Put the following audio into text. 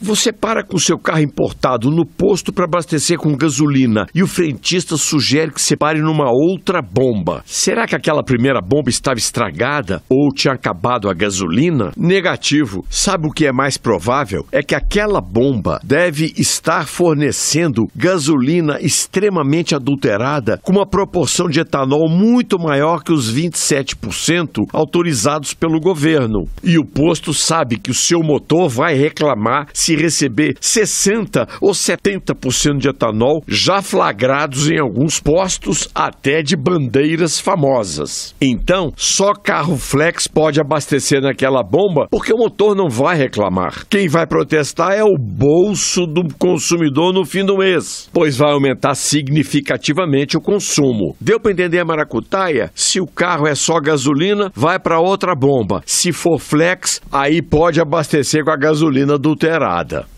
Você para com seu carro importado no posto para abastecer com gasolina e o frentista sugere que se pare numa outra bomba. Será que aquela primeira bomba estava estragada ou tinha acabado a gasolina? Negativo. Sabe o que é mais provável? É que aquela bomba deve estar fornecendo gasolina extremamente adulterada com uma proporção de etanol muito maior que os 27% autorizados pelo governo. E o posto sabe que o seu motor vai reclamar se se receber 60 ou 70% de etanol já flagrados em alguns postos, até de bandeiras famosas. Então, só carro flex pode abastecer naquela bomba porque o motor não vai reclamar. Quem vai protestar é o bolso do consumidor no fim do mês, pois vai aumentar significativamente o consumo. Deu para entender a maracutaia? Se o carro é só gasolina, vai para outra bomba. Se for flex, aí pode abastecer com a gasolina adulterada errada.